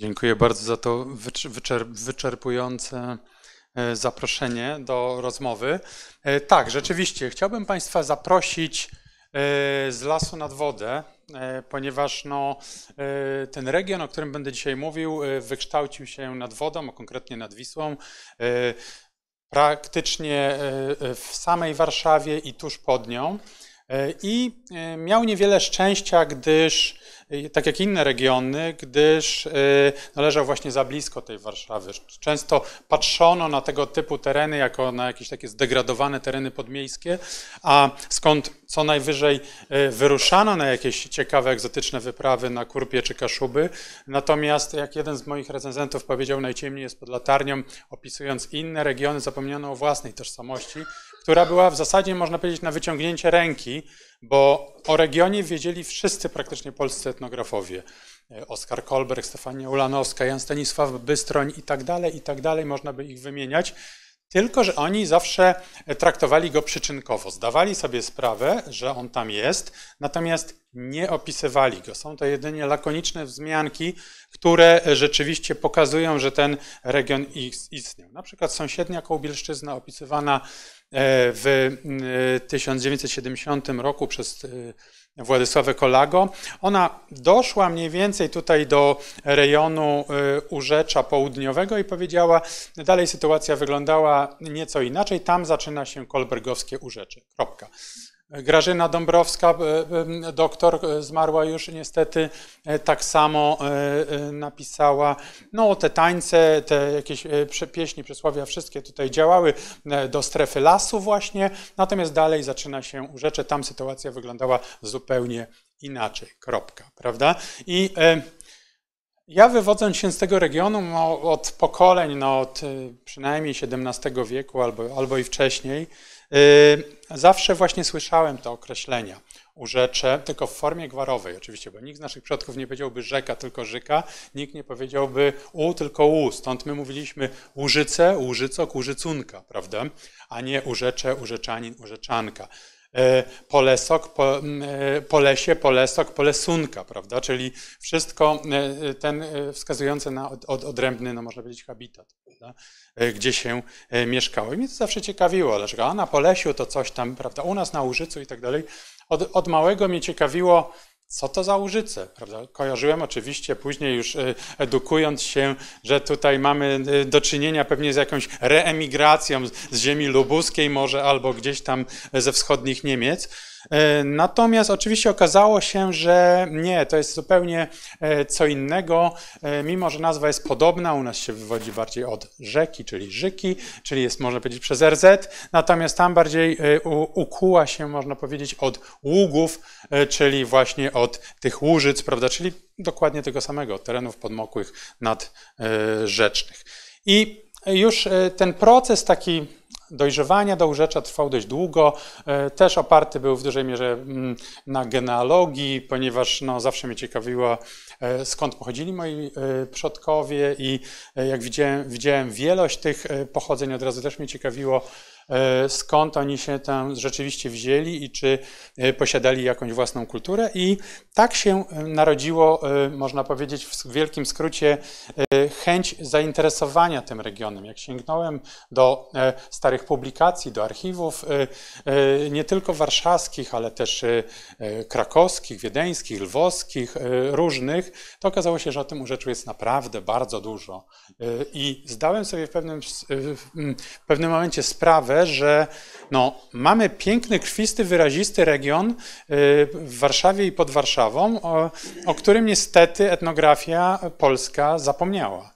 Dziękuję bardzo za to wyczerpujące e, zaproszenie do rozmowy. E, tak, rzeczywiście, chciałbym Państwa zaprosić e, z lasu nad wodę, ponieważ no, ten region, o którym będę dzisiaj mówił, wykształcił się nad wodą, a konkretnie nad Wisłą praktycznie w samej Warszawie i tuż pod nią. E, I e, miał niewiele szczęścia, gdyż, e, tak jak inne regiony, gdyż należał właśnie za blisko tej Warszawy. Często patrzono na tego typu tereny jako na jakieś takie zdegradowane tereny podmiejskie, a skąd co najwyżej wyruszano na jakieś ciekawe, egzotyczne wyprawy na Kurpie czy Kaszuby. Natomiast, jak jeden z moich recenzentów powiedział, najciemniej jest pod latarnią, opisując inne regiony, zapomniano o własnej tożsamości która była w zasadzie, można powiedzieć, na wyciągnięcie ręki, bo o regionie wiedzieli wszyscy praktycznie polscy etnografowie. Oskar Kolberg, Stefania Ulanowska, Jan Stanisław Bystroń i tak dalej, i tak dalej, można by ich wymieniać. Tylko, że oni zawsze traktowali go przyczynkowo. Zdawali sobie sprawę, że on tam jest, natomiast nie opisywali go. Są to jedynie lakoniczne wzmianki, które rzeczywiście pokazują, że ten region istniał. Na przykład sąsiednia Kołbielszczyzna opisywana E, w 1970 e, roku przez e, Władysławę Kolago. Ona doszła mniej więcej tutaj do rejonu Urzecza Południowego i powiedziała, dalej sytuacja wyglądała nieco inaczej, tam zaczyna się kolbergowskie Urzecze. Kropka. Grażyna Dąbrowska, e, e, doktor, e, zmarła już niestety, tak samo napisała. No, te tańce, te jakieś pieśni, przysłowia, wszystkie tutaj działały do strefy lasu, właśnie. Natomiast dalej zaczyna się urzecze, tam sytuacja wyglądała zupełnie inaczej. Kropka, prawda? I. Ja wywodząc się z tego regionu no, od pokoleń, no, od przynajmniej XVII wieku albo, albo i wcześniej, Zawsze właśnie słyszałem te określenia urzecze, tylko w formie gwarowej oczywiście, bo nikt z naszych przodków nie powiedziałby rzeka, tylko rzyka, nikt nie powiedziałby u, tylko u. Stąd my mówiliśmy łużyce, łużycok, łużycunka, prawda? A nie urzecze, urzeczanin, urzeczanka. E, polesok, po, e, polesie, polesok, polesunka, prawda? Czyli wszystko e, ten wskazujące na od, odrębny, no można powiedzieć, habitat prawda, e, gdzie się e, mieszkało. I mnie to zawsze ciekawiło, dlaczego a na Polesiu to coś tam, prawda, u nas na Użycu i tak dalej. Od, od małego mnie ciekawiło co to za Łużyce, prawda? Kojarzyłem oczywiście później już y, edukując się, że tutaj mamy y, do czynienia pewnie z jakąś reemigracją z ziemi lubuskiej może albo gdzieś tam ze wschodnich Niemiec. Y, natomiast oczywiście okazało się, że nie, to jest zupełnie co innego, mimo że nazwa jest podobna, u nas się wywodzi bardziej od rzeki, czyli Żyki, czyli jest można powiedzieć przez RZ, natomiast tam bardziej ukuła się można powiedzieć od ługów, czyli właśnie od od tych łużyc, prawda, czyli dokładnie tego samego, terenów podmokłych, nadrzecznych. E, I już e, ten proces taki dojrzewania do urzecza trwał dość długo. E, też oparty był w dużej mierze mm, na genealogii, ponieważ no, zawsze mnie ciekawiło, skąd pochodzili moi przodkowie i jak widziałem, widziałem wielość tych pochodzeń, od razu też mnie ciekawiło, E, skąd oni się tam rzeczywiście wzięli i czy e, posiadali jakąś własną kulturę. I tak się e, narodziło, można powiedzieć w wielkim skrócie, chęć zainteresowania tym regionem. Jak sięgnąłem do starych publikacji, do archiwów, nie tylko warszawskich, ale też krakowskich, wiedeńskich, lwowskich, różnych, to okazało się, że o tym urzeczu jest naprawdę bardzo dużo. I zdałem sobie w pewnym, w pewnym momencie sprawę, że no, mamy piękny, krwisty, wyrazisty region y, w Warszawie i pod Warszawą, o, o którym niestety etnografia polska zapomniała.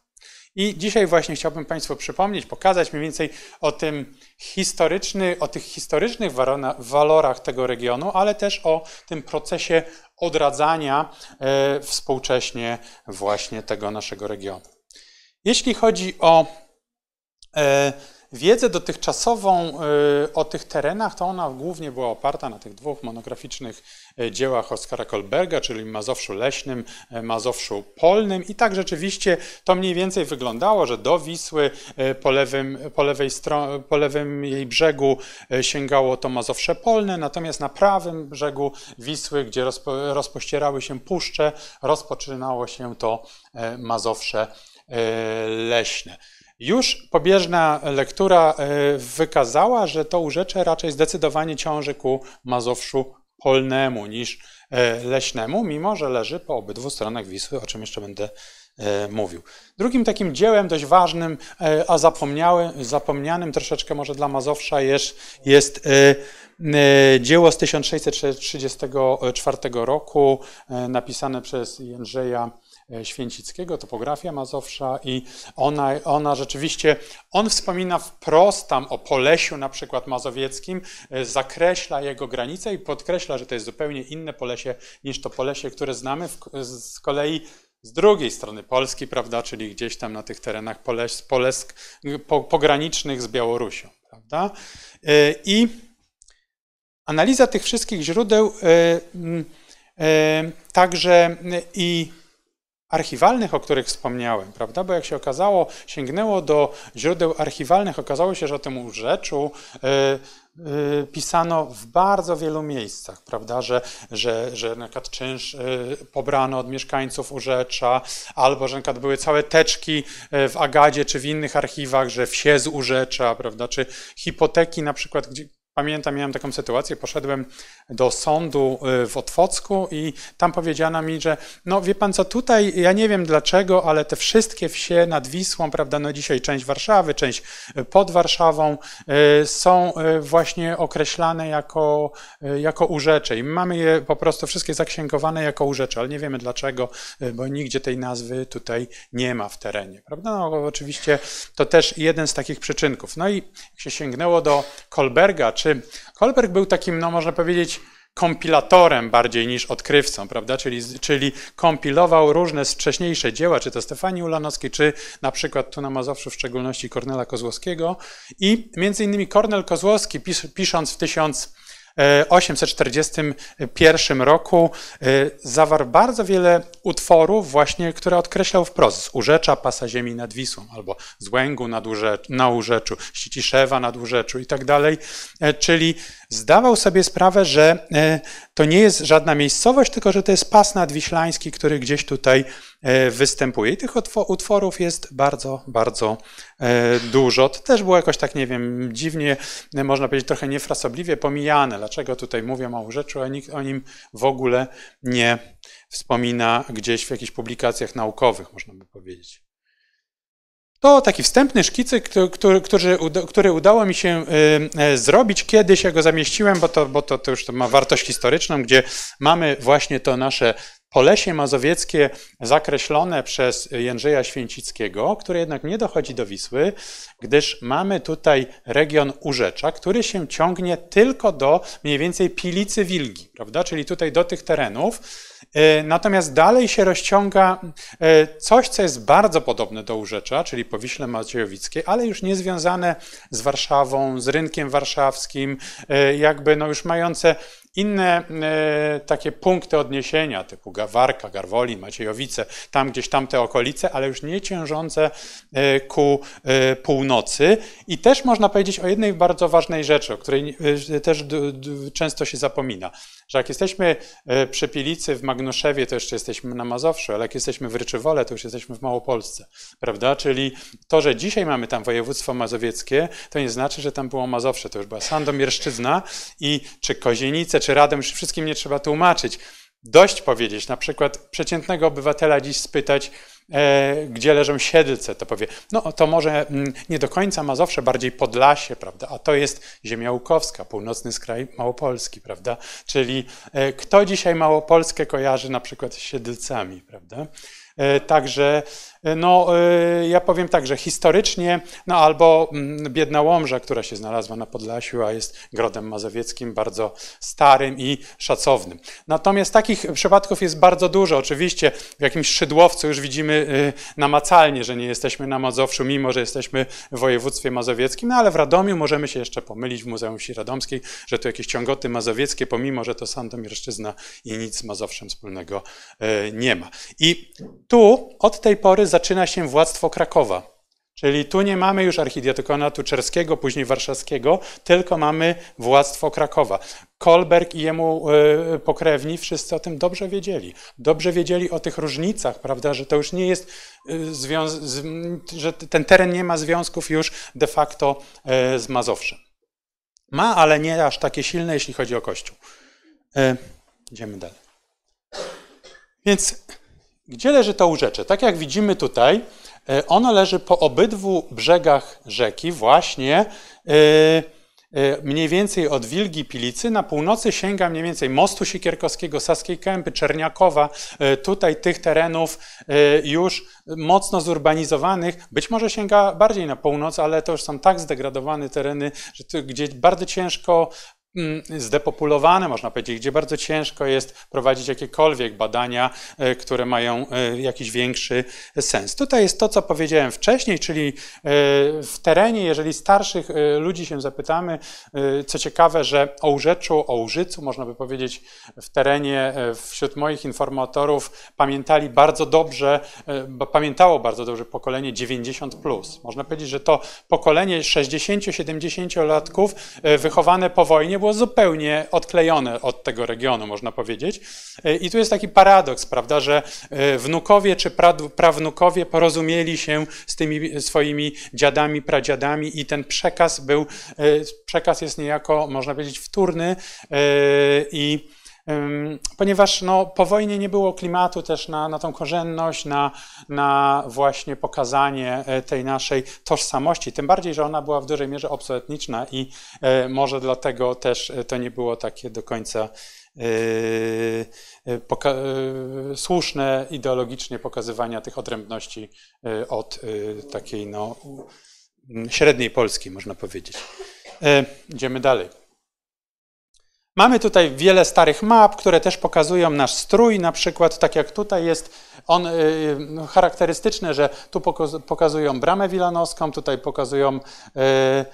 I dzisiaj właśnie chciałbym Państwu przypomnieć, pokazać mniej więcej o tym historyczny, o tych historycznych walorach tego regionu, ale też o tym procesie odradzania y, współcześnie właśnie tego naszego regionu. Jeśli chodzi o y, Wiedzę dotychczasową y, o tych terenach, to ona głównie była oparta na tych dwóch monograficznych y, dziełach Oskara Kolberga, czyli Mazowszu Leśnym, y, Mazowszu Polnym. I tak rzeczywiście to mniej więcej wyglądało, że do Wisły po lewym, po lewej stro, po lewym jej brzegu sięgało to Mazowsze Polne, natomiast na prawym brzegu Wisły, gdzie rozpo, rozpościerały się puszcze, rozpoczynało się to Mazowsze Leśne. Już pobieżna lektura e, wykazała, że to urzecze raczej zdecydowanie ciąży ku Mazowszu polnemu niż e, leśnemu, mimo że leży po obydwu stronach Wisły, o czym jeszcze będę e, mówił. Drugim takim dziełem dość ważnym, a zapomnianym troszeczkę może dla Mazowsza jest, jest dzieło z 1634 roku napisane przez Jędrzeja E, Święcickiego, Topografia Mazowsza i ona, ona rzeczywiście, on wspomina wprost tam o Polesiu na przykład mazowieckim, e, zakreśla jego granice i podkreśla, że to jest zupełnie inne Polesie niż to Polesie, które znamy w, z kolei z drugiej strony Polski, prawda, czyli gdzieś tam na tych terenach Poles, Polesk, y, po, pogranicznych z Białorusią, prawda. E, I analiza tych wszystkich źródeł Także y, i archiwalnych, o których wspomniałem, prawda? Bo jak się okazało, sięgnęło do źródeł archiwalnych, okazało się, że o tym rzeczu yy, pisano w bardzo wielu miejscach, prawda? Że, że, że na przykład czynsz y, pobrano od mieszkańców urzecza, albo że na przykład były całe teczki y, w Agadzie czy w innych archiwach, że wsie z urzecza, prawda? Czy hipoteki na przykład, gdzie, Pamiętam, miałem taką sytuację, poszedłem do sądu y, w Otwocku i tam powiedziano mi, że no wie pan co, tutaj ja nie wiem dlaczego, ale te wszystkie wsie nad Wisłą, prawda, no dzisiaj część Warszawy, część y, pod Warszawą y, są właśnie określane jako, jako urzecze i mamy je po prostu wszystkie zaksięgowane jako urzecze, ale nie wiemy dlaczego, bo nigdzie tej nazwy tutaj nie ma w terenie, prawda, no oczywiście to też jeden z takich przyczynków. No i się sięgnęło do Kolberga, znaczy, Kolberg był takim, no można powiedzieć, kompilatorem bardziej niż odkrywcą, prawda? Czyli, czyli kompilował różne wcześniejsze dzieła, czy to Stefanii Ulanowskiej, czy na przykład tu na Mazowszu w szczególności Kornela Kozłowskiego. I między innymi Kornel Kozłowski, pis, pisząc w 1000 841 roku e, zawarł bardzo wiele utworów właśnie, które odkreślał wprost z Urzecza pasa ziemi nad Wisłą albo z Łęgu nad Urze na Urzeczu, Ściciszewa nad Urzeczu i tak dalej, e, czyli zdawał sobie sprawę, że e, to nie jest żadna miejscowość, tylko że to jest pas nadwiślański, który gdzieś tutaj E, występuje. I tych utworów jest bardzo, bardzo e, dużo. To też było jakoś tak, nie wiem, dziwnie, e, można powiedzieć, trochę niefrasobliwie pomijane. Dlaczego tutaj mówię mało rzeczy, a nikt o nim w ogóle nie wspomina gdzieś w jakichś publikacjach naukowych, można by powiedzieć. To taki wstępny szkicyk, który, który, który udało mi się zrobić. Kiedyś ja go zamieściłem, bo to, bo to, to już to ma wartość historyczną, gdzie mamy właśnie to nasze Polesie Mazowieckie zakreślone przez Jędrzeja Święcickiego, które jednak nie dochodzi do Wisły, gdyż mamy tutaj region Urzecza, który się ciągnie tylko do mniej więcej Pilicy Wilgi, prawda? Czyli tutaj do tych terenów, E, natomiast dalej się rozciąga e, coś, co jest bardzo podobne do Urzecza, czyli Powiśle Maciejowickie, ale już nie związane z Warszawą, z rynkiem warszawskim, e, jakby no już mające inne takie punkty odniesienia, typu Gawarka, Garwoli, Maciejowice, tam gdzieś tam te okolice, ale już nie ciężące ku północy. I też można powiedzieć o jednej bardzo ważnej rzeczy, o której też często się zapomina że jak jesteśmy e, przy Pilicy w Magnuszewie, to jeszcze jesteśmy na Mazowszu, ale jak jesteśmy w Ryczywole, to już jesteśmy w Małopolsce, prawda? Czyli to, że dzisiaj mamy tam województwo mazowieckie, to nie znaczy, że tam było Mazowsze, to już była Sandomierszczyzna i czy Kozienice, czy Radom, już wszystkim nie trzeba tłumaczyć dość powiedzieć. Na przykład przeciętnego obywatela dziś spytać, e, gdzie leżą Siedlce, to powie, no to może m, mm, nie do końca Mazowsze, bardziej Podlasie, prawda? A to jest ziemia łukowska, północny skraj Małopolski, prawda? Czyli e, kto dzisiaj Małopolskę kojarzy na przykład z Siedlcami, prawda? E, także E, no, e, ja powiem tak, że historycznie, no albo mm, Biedna Łomża, która się znalazła na Podlasiu, a jest grodem mazowieckim, bardzo starym i szacownym. Natomiast takich przypadków jest bardzo dużo. Oczywiście w jakimś Szydłowcu już widzimy y, namacalnie, że nie jesteśmy na Mazowszu, mimo że jesteśmy w województwie mazowieckim, no ale w Radomiu możemy się jeszcze pomylić w Muzeum Wsi Radomskiej, że tu jakieś ciągoty mazowieckie, pomimo że to Sandomierszczyzna i nic z Mazowszem wspólnego e, nie ma. I tu od tej pory zaczyna się władztwo Krakowa. Czyli tu nie mamy już archidiakonatu czerskiego, później warszawskiego, tylko mamy władztwo Krakowa. Kolberg i jemu e, pokrewni wszyscy o tym dobrze wiedzieli. Dobrze wiedzieli o tych różnicach, prawda, że to już nie jest, e, że ten teren nie ma związków już de facto e, z Mazowszem. Ma, ale nie aż takie silne, jeśli chodzi o Kościół. Idziemy dalej. Więc gdzie leży to urzecze? Tak jak widzimy tutaj, e, ono leży po obydwu brzegach rzeki, właśnie e, e, mniej więcej od Wilgi Pilicy. Na północy sięga mniej więcej Mostu Sikierkowskiego, Saskiej Kępy, Czerniakowa, tutaj tych terenów już mocno zurbanizowanych. Być może sięga bardziej na północ, ale to już są tak zdegradowane tereny, że gdzie bardzo ciężko Mm. zdepopulowane, można powiedzieć, gdzie bardzo ciężko jest prowadzić jakiekolwiek badania, e, które mają e, jakiś większy sens. Tutaj jest to, co powiedziałem wcześniej, czyli e, w terenie, jeżeli starszych ludzi się zapytamy, co ciekawe, że o Urzeczu, o Użycu, można by powiedzieć, w terenie wśród moich informatorów pamiętali bardzo dobrze, pamiętało bardzo dobrze pokolenie 90+. Plus. Można powiedzieć, że to pokolenie 60-70-latków wychowane po wojnie było zupełnie odklejone od tego regionu, można powiedzieć. E, I tu jest taki paradoks, prawda, że e, wnukowie czy pra, prawnukowie porozumieli się z tymi swoimi dziadami, pradziadami i ten przekaz był, e, przekaz jest niejako, można powiedzieć, wtórny i ponieważ no, po wojnie nie było klimatu też na, na tą korzenność, na, na właśnie pokazanie e, tej naszej tożsamości, tym bardziej, że ona była w dużej mierze obsoetniczna i e, może dlatego też e, to nie było takie do końca słuszne ideologicznie pokazywania tych odrębności od takiej no, średniej Polski, można powiedzieć. Idziemy dalej. Mamy tutaj wiele starych map, które też pokazują nasz strój, na przykład tak jak tutaj jest on y, y, no, charakterystyczny, że tu pokazują bramę wilanowską, tutaj pokazują y,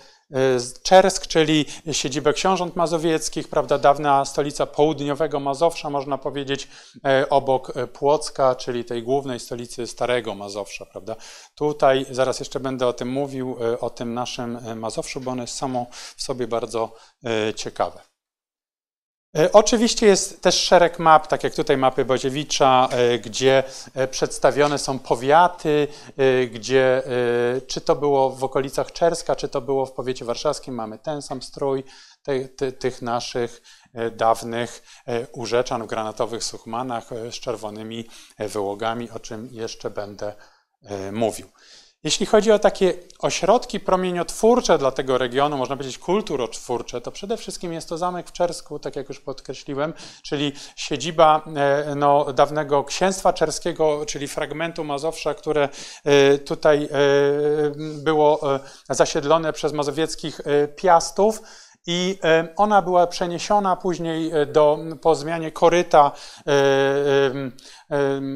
Czersk, czyli siedzibę książąt mazowieckich, prawda, dawna stolica południowego Mazowsza, można powiedzieć, obok Płocka, czyli tej głównej stolicy Starego Mazowsza, prawda. Tutaj, zaraz jeszcze będę o tym mówił, o tym naszym Mazowszu, bo ono jest samo w sobie bardzo ciekawe. E, oczywiście jest też szereg map, tak jak tutaj mapy Boziewicza, e, gdzie e, przedstawione są powiaty, gdzie czy to było w okolicach Czerska, czy to było w powiecie warszawskim, mamy ten sam strój te, te, tych naszych dawnych urzeczan w granatowych suchmanach z czerwonymi wyłogami, o czym jeszcze będę mówił. Jeśli chodzi o takie ośrodki promieniotwórcze dla tego regionu, można powiedzieć kulturotwórcze, to przede wszystkim jest to zamek w Czersku, tak jak już podkreśliłem, czyli siedziba e, no, dawnego księstwa czerskiego, czyli fragmentu Mazowsza, które e, tutaj e, było zasiedlone przez mazowieckich piastów. I ona była przeniesiona później do, po zmianie koryta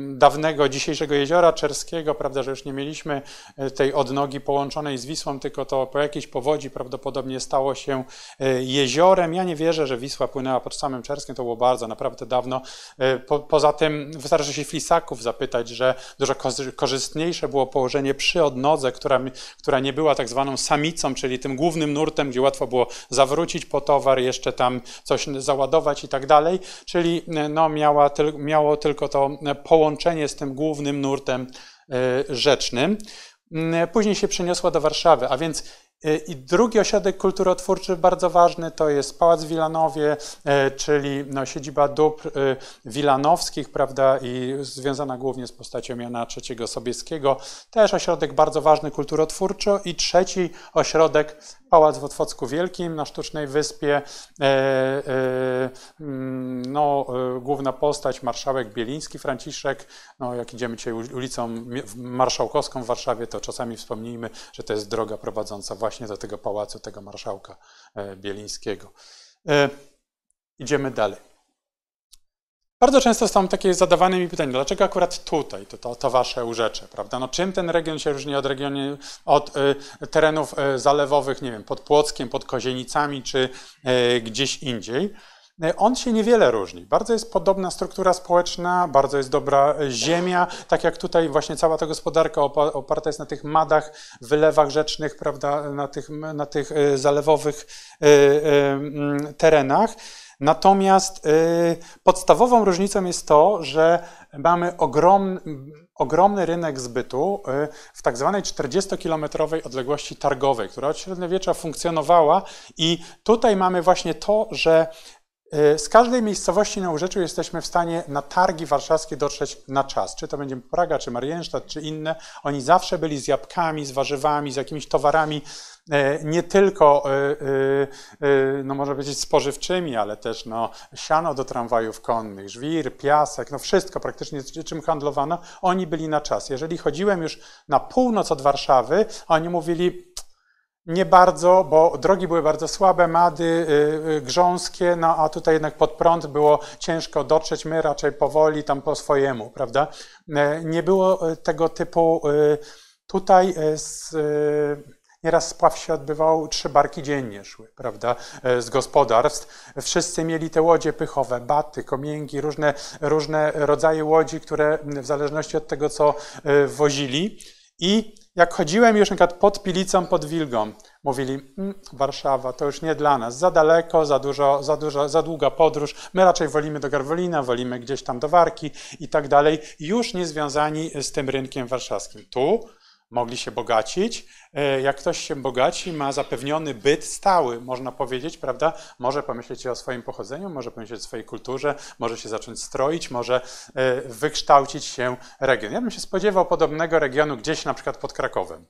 dawnego, dzisiejszego jeziora czerskiego, prawda, że już nie mieliśmy e, tej odnogi połączonej z Wisłą, tylko to po jakiejś powodzi prawdopodobnie stało się e, jeziorem. Ja nie wierzę, że Wisła płynęła pod samym Czerskiem, to było bardzo, naprawdę dawno. E, po, poza tym wystarczy się Flisaków zapytać, że dużo korzystniejsze było położenie przy odnodze, która, która nie była tak zwaną samicą, czyli tym głównym nurtem, gdzie łatwo było zawrócić po towar, jeszcze tam coś załadować i tak dalej, czyli no, miała, tylko miało tylko to E, połączenie z tym głównym nurtem e, rzecznym. Mm, później się przeniosła do Warszawy, a więc e, i drugi ośrodek kulturotwórczy bardzo ważny to jest Pałac w Wilanowie, czyli no, siedziba dóbr wilanowskich, prawda, i związana głównie z postacią Jana III Sobieskiego. Też ośrodek bardzo ważny kulturotwórczo i trzeci ośrodek pałac w Otwocku Wielkim na Sztucznej Wyspie, e, e, mm, no, e, główna postać, marszałek Bieliński Franciszek, no, jak idziemy dzisiaj ulicą Marszałkowską w Warszawie, to czasami wspomnijmy, że to jest droga prowadząca właśnie do tego pałacu, tego marszałka Bielińskiego. Idziemy dalej. Bardzo często są takie zadawane mi pytania, dlaczego akurat tutaj to, to, to wasze urzecze, prawda? No, czym ten region się różni od, regionie, od y, terenów y, zalewowych, nie wiem, pod Płockiem, pod Kozienicami czy y, gdzieś indziej? Y, on się niewiele różni. Bardzo jest podobna struktura społeczna, bardzo jest dobra y, ziemia, tak jak tutaj właśnie cała ta gospodarka oparta jest na tych madach, wylewach rzecznych, prawda, na tych, na tych y, zalewowych terenach. Natomiast y, podstawową różnicą jest to, że mamy ogromny, ogromny rynek zbytu y, w tak zwanej 40-kilometrowej odległości targowej, która od średniowiecza funkcjonowała i tutaj mamy właśnie to, że y, z każdej miejscowości na Urzeczu jesteśmy w stanie na targi warszawskie dotrzeć na czas. Czy to będzie Praga, czy Marienstadt, czy inne. Oni zawsze byli z jabłkami, z warzywami, z jakimiś towarami E, nie tylko, e, e, no można powiedzieć, spożywczymi, ale też no, siano do tramwajów konnych, żwir, piasek, no wszystko praktycznie, czym handlowano, oni byli na czas. Jeżeli chodziłem już na północ od Warszawy, oni mówili, nie bardzo, bo drogi były bardzo słabe, mady, grząskie, no a tutaj jednak pod prąd było ciężko dotrzeć, my raczej powoli tam po swojemu, prawda? nie było tego typu tutaj z Nieraz spław się odbywał, trzy barki dziennie szły, prawda, e, z gospodarstw. Wszyscy mieli te łodzie pychowe, baty, komięgi, różne, różne rodzaje łodzi, które w zależności od tego, co e, wozili. I jak chodziłem już na przykład pod Pilicą, pod Wilgą, mówili, mm, Warszawa to już nie dla nas, za daleko, za, dużo, za, dużo, za długa podróż, my raczej wolimy do Garwolina, wolimy gdzieś tam do Warki i tak dalej, już nie związani z tym rynkiem warszawskim. Tu mogli się bogacić. E, jak ktoś się bogaci, ma zapewniony byt stały, można powiedzieć, prawda? Może pomyśleć o swoim pochodzeniu, może pomyśleć o swojej kulturze, może się zacząć stroić, może e, wykształcić się region. Ja bym się spodziewał podobnego regionu gdzieś na przykład pod Krakowem.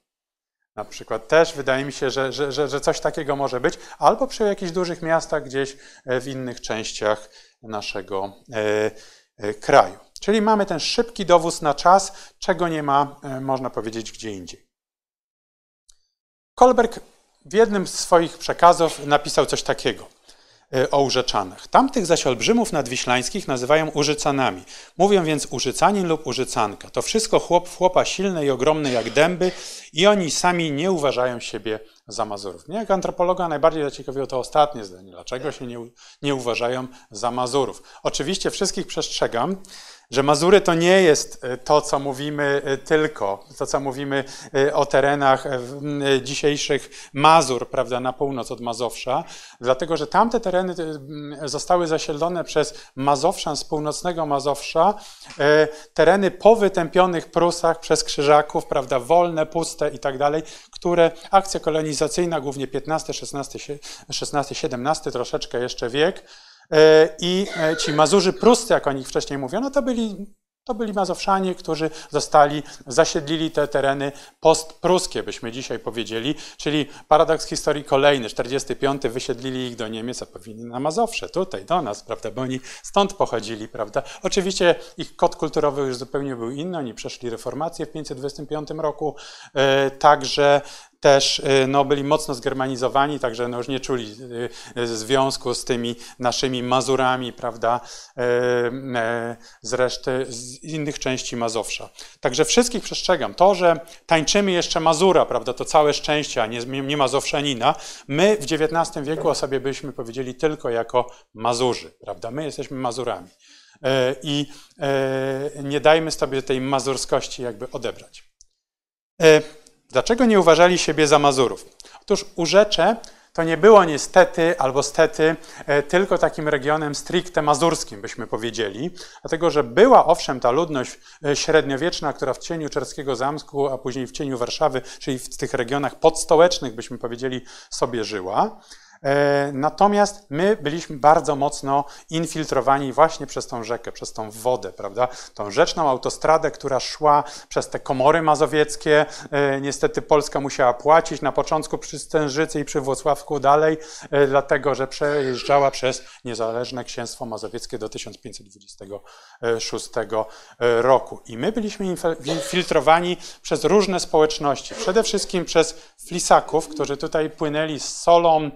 Na przykład też wydaje mi się, że, że, że, że coś takiego może być, albo przy jakichś dużych miastach gdzieś e, w innych częściach naszego kraju. Czyli mamy ten szybki dowóz na czas, czego nie ma, e, można powiedzieć, gdzie indziej. Kolberg w jednym z swoich przekazów napisał coś takiego e, o Urzeczanach. Tamtych zaś olbrzymów nadwiślańskich nazywają Użycanami. Mówią więc Użycanin lub Użycanka. To wszystko chłop chłopa silny i ogromny jak dęby i oni sami nie uważają siebie za Mazurów. Mnie jak antropologa najbardziej zaciekawiło to ostatnie zdanie. Dlaczego się nie, nie uważają za Mazurów? Oczywiście wszystkich przestrzegam, że Mazury to nie jest e, to, co mówimy e, tylko, to, co mówimy e, o terenach dzisiejszych Mazur, prawda, na północ od Mazowsza, dlatego że tamte tereny zostały zasiedlone przez Mazowszan z północnego Mazowsza, tereny po wytępionych Prusach przez Krzyżaków, prawda, wolne, puste i tak dalej, które akcja kolonizacyjna, głównie XV, XVI, XVII troszeczkę jeszcze wiek, E, I e, ci Mazurzy pruscy, jak o nich wcześniej mówiono, no to byli, to byli Mazowszanie, którzy zostali, zasiedlili te tereny postpruskie, byśmy dzisiaj powiedzieli, czyli paradoks historii kolejny, 45. wysiedlili ich do Niemiec, a powinni na Mazowsze, tutaj do nas, prawda, bo oni stąd pochodzili, prawda. Oczywiście ich kod kulturowy już zupełnie był inny, oni przeszli reformację w 525 roku, e, także też y, no, byli mocno zgermanizowani, także no, już nie czuli y, y, związku z tymi naszymi Mazurami, prawda, z reszty, z innych części Mazowsza. Także wszystkich przestrzegam. To, że tańczymy jeszcze Mazura, prawda, to całe szczęście, a nie, nie Mazowszanina, my w XIX wieku o sobie byśmy powiedzieli tylko jako Mazurzy, prawda, my jesteśmy Mazurami. I nie dajmy sobie tej mazurskości jakby odebrać. Dlaczego nie uważali siebie za Mazurów? Otóż Urzecze to nie było niestety albo stety e, tylko takim regionem stricte mazurskim, byśmy powiedzieli, dlatego że była owszem ta ludność e, średniowieczna, która w cieniu Czerskiego Zamku, a później w cieniu Warszawy, czyli w tych regionach podstołecznych, byśmy powiedzieli, sobie żyła. E, natomiast my byliśmy bardzo mocno infiltrowani właśnie przez tą rzekę, przez tą wodę, prawda? Tą rzeczną autostradę, która szła przez te komory mazowieckie. E, niestety Polska musiała płacić na początku przy Stężycy i przy Włocławku dalej, e, dlatego że przejeżdżała przez niezależne księstwo mazowieckie do 1526 roku. I my byliśmy infiltrowani przez różne społeczności, przede wszystkim przez flisaków, którzy tutaj płynęli z solą,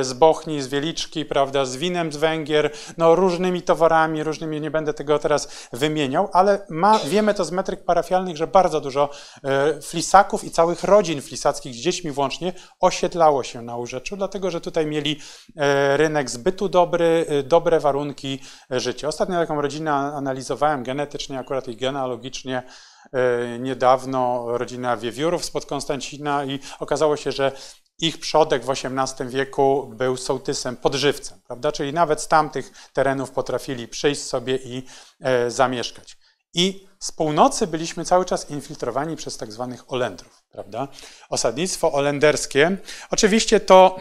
E, z Bochni, z Wieliczki, prawda, z winem z Węgier, no różnymi towarami, różnymi, nie będę tego teraz wymieniał, ale ma, wiemy to z metryk parafialnych, że bardzo dużo e, flisaków i całych rodzin flisackich z dziećmi włącznie osiedlało się na Urzeczu, dlatego że tutaj mieli e, rynek zbytu dobry, dobre warunki życia. Ostatnio taką rodzinę analizowałem genetycznie, akurat i genealogicznie niedawno rodzina Wiewiórów spod Konstancina i okazało się, że ich przodek w XVIII wieku był sołtysem, podżywcem, prawda? Czyli nawet z tamtych terenów potrafili przyjść sobie i e, zamieszkać. I z północy byliśmy cały czas infiltrowani przez tak zwanych Olendrów, prawda? Osadnictwo olenderskie. Oczywiście to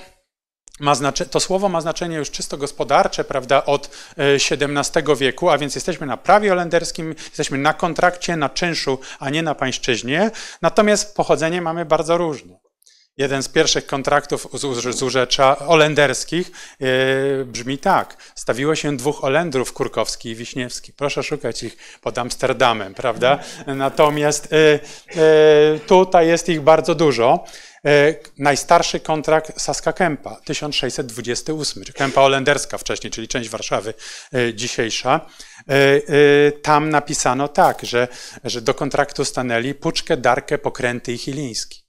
ma znaczy, to słowo ma znaczenie już czysto gospodarcze, prawda, od XVII e, wieku, a więc jesteśmy na prawie holenderskim, jesteśmy na kontrakcie, na czynszu, a nie na pańszczyźnie. Natomiast pochodzenie mamy bardzo różne. Jeden z pierwszych kontraktów z urzecza olenderskich yy, brzmi tak. Stawiło się dwóch Olendrów, Kurkowski i Wiśniewski. Proszę szukać ich pod Amsterdamem, prawda? Natomiast yy, yy, tutaj jest ich bardzo dużo. Yy, najstarszy kontrakt Saska Kempa, 1628, Kempa Olenderska wcześniej, czyli część Warszawy yy, dzisiejsza. Yy, tam napisano tak, że, że do kontraktu stanęli Puczkę, Darkę, Pokręty i Chiliński.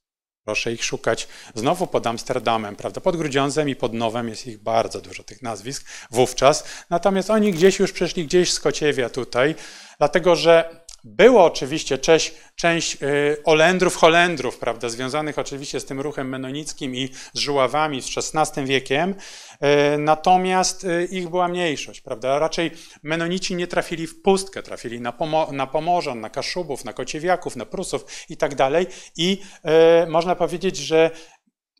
Proszę ich szukać znowu pod Amsterdamem, prawda? Pod Grudziądzem i pod Nowem jest ich bardzo dużo tych nazwisk wówczas. Natomiast oni gdzieś już przeszli, gdzieś z Kociewia tutaj, dlatego że było oczywiście część, część y, Olendrów, Holendrów, prawda, związanych oczywiście z tym ruchem menonickim i z żuławami z XVI wiekiem, y, natomiast y, ich była mniejszość, prawda. Raczej menonici nie trafili w pustkę, trafili na, Pomo na Pomorzan, na Kaszubów, na Kociewiaków, na Prusów i tak dalej i można powiedzieć, że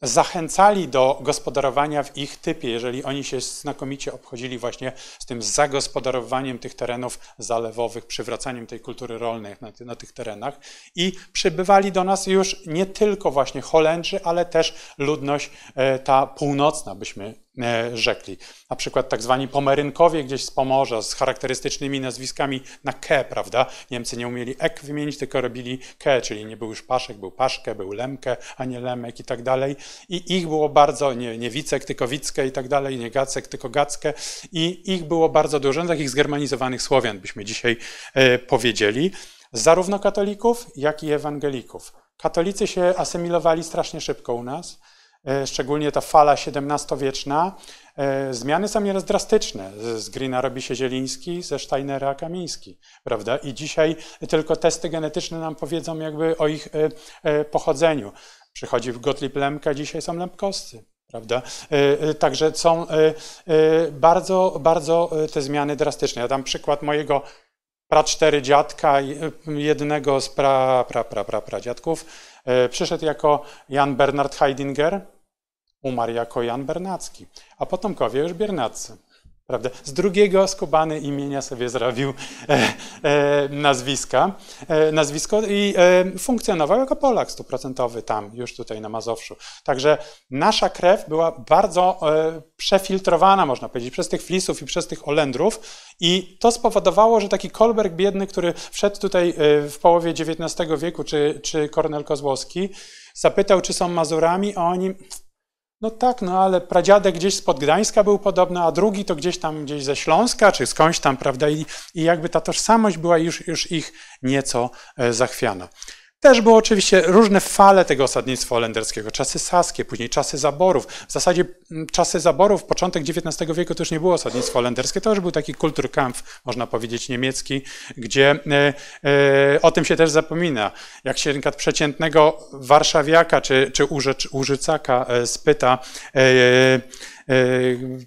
zachęcali do gospodarowania w ich typie, jeżeli oni się znakomicie obchodzili właśnie z tym zagospodarowaniem tych terenów zalewowych, przywracaniem tej kultury rolnej na, na tych terenach. I przybywali do nas już nie tylko właśnie Holendrzy, ale też ludność e, ta północna, byśmy E, rzekli. Na przykład tak zwani pomerynkowie gdzieś z Pomorza z charakterystycznymi nazwiskami na K, prawda? Niemcy nie umieli ek wymienić, tylko robili K, czyli nie był już Paszek, był Paszkę, był Lemkę, a nie Lemek i tak dalej. I ich było bardzo, nie, nie Wicek, tylko Wickę i tak dalej, nie Gacek, tylko Gackę. I ich było bardzo dużo, no takich zgermanizowanych Słowian byśmy dzisiaj e, powiedzieli. Zarówno katolików, jak i ewangelików. Katolicy się asymilowali strasznie szybko u nas. E, szczególnie ta fala XVII-wieczna, e, zmiany są nieraz drastyczne. Z Greena robi się Zieliński, ze Steinera Kamiński, prawda? I dzisiaj tylko testy genetyczne nam powiedzą jakby o ich e, pochodzeniu. Przychodzi w Gottlieb Lemka, dzisiaj są Lemkowscy. Prawda? Także są bardzo, bardzo te zmiany drastyczne. Ja dam przykład mojego pra cztery dziadka, jednego z pra, pra, pra, pra, pra dziadków, E, przyszedł jako Jan Bernard Heidinger, umarł jako Jan Bernacki, a potomkowie już Biernaccy. Prawda? Z drugiego skubany imienia sobie zrobił e, e, nazwiska, e, nazwisko i e, funkcjonował jako Polak stuprocentowy tam, już tutaj na Mazowszu. Także nasza krew była bardzo e, przefiltrowana, można powiedzieć, przez tych flisów i przez tych olendrów i to spowodowało, że taki Kolberg biedny, który wszedł tutaj e, w połowie XIX wieku, czy, czy Kornel Kozłowski, zapytał, czy są Mazurami, a oni no tak, no ale pradziadek gdzieś spod Gdańska był podobny, a drugi to gdzieś tam gdzieś ze Śląska, czy skądś tam, prawda? I, i jakby ta tożsamość była już, już ich nieco e, zachwiana. Też było oczywiście różne fale tego osadnictwa holenderskiego, czasy saskie, później czasy zaborów. W zasadzie mm, czasy zaborów, początek XIX wieku to już nie było osadnictwo holenderskie, to już był taki Kulturkampf, można powiedzieć, niemiecki, gdzie e, e, o tym się też zapomina. Jak się np. przeciętnego warszawiaka czy, czy urzecz, użycaka e, spyta, e,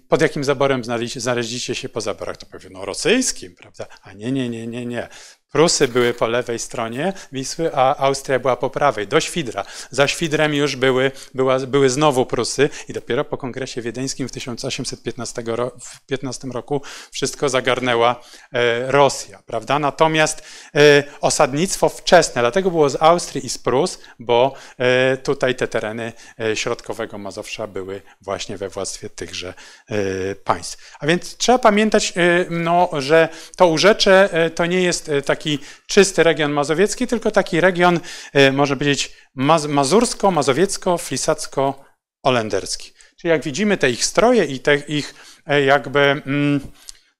pod jakim zaborem znaleźliście się po zaborach? To powie, no rosyjskim, prawda? A nie, nie, nie, nie, nie. Prusy były po lewej stronie Wisły, a Austria była po prawej, do Świdra. Za Świdrem już były, była, były znowu Prusy i dopiero po kongresie wiedeńskim w 1815 ro, w 15 roku wszystko zagarnęła e, Rosja, prawda? Natomiast e, osadnictwo wczesne, dlatego było z Austrii i z Prus, bo e, tutaj te tereny e, środkowego Mazowsza były właśnie we władztwie tychże e, państw. A więc trzeba pamiętać, e, no, że to urzecze to nie jest tak taki czysty region mazowiecki, tylko taki region, e, może powiedzieć, maz mazursko, mazowiecko, flisacko, olenderski. Czyli jak widzimy te ich stroje i te ich e, jakby mm,